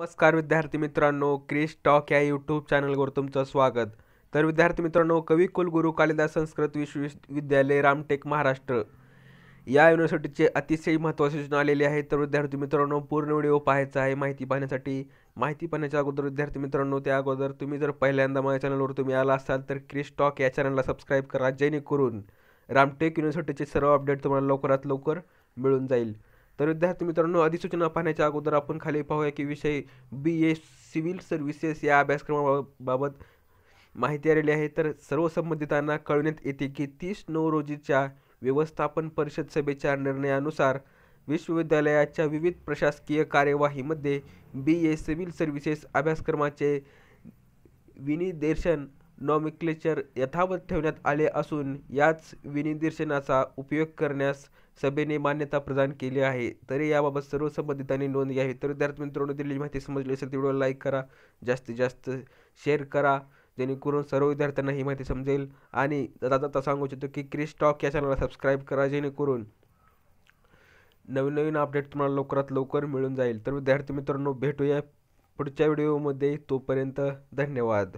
नमस्कार विद्यार्थी मित्रांनो क्रिश टॉक या यूट्यूब चॅनलवर तुमचं स्वागत तर विद्यार्थी मित्रांनो कवी कुलगुरू कालिदास संस्कृत विश्वविद्यालय रामटेक महाराष्ट्र या युनिव्हर्सिटीचे अतिशय महत्त्वाची सूचना आलेली आहे तर विद्यार्थी मित्रांनो पूर्ण व्हिडिओ पाहायचा आहे माहिती पाहण्यासाठी माहिती पाहण्याच्या अगोदर विद्यार्थी मित्रांनो त्या अगोदर तुम्ही जर पहिल्यांदा माझ्या चॅनलवर तुम्ही आला असाल तर क्रिश टॉक या चॅनलला सबस्क्राईब करा जेणेकरून रामटेक युनिव्हर्सिटीचे सर्व अपडेट तुम्हाला लवकरात लवकर मिळून जाईल तर विद्यार्थी मित्रांनो अधिसूचना पाहण्याच्या अगोदर आपण खाली पाहूया की विषय बी ए सिव्हिल सर्व्हिसेस या अभ्यासक्रमाबाबत माहिती आलेली आहे तर सर्व संबंधितांना कळविण्यात येते की तीस नऊ रोजीच्या व्यवस्थापन परिषद सभेच्या निर्णयानुसार विश्वविद्यालयाच्या विविध प्रशासकीय कार्यवाहीमध्ये बी ए सिव्हिल सर्व्हिसेस अभ्यासक्रमाचे विनिदेशन नॉमिक्लेचर यथावत ठेवण्यात आले असून याच विनिर्देशनाचा उपयोग करण्यास सभेने मान्यता प्रदान केली आहे तरी याबाबत सर्व संबंधितांनी नोंद घ्यावी तर विद्यार्थी मित्रांनो दिलेली माहिती समजली असेल तर व्हिडिओ लाईक करा जास्तीत जास्त शेअर करा जेणेकरून सर्व विद्यार्थ्यांना ही माहिती समजेल आणि दादा जाता सांगू इच्छितो की क्रिस टॉक या चॅनलला सबस्क्राईब करा जेणेकरून नवीन नवीन अपडेट तुम्हाला लवकरात लवकर मिळून जाईल तर विद्यार्थी मित्रांनो भेटूया पुढच्या व्हिडिओमध्ये तोपर्यंत धन्यवाद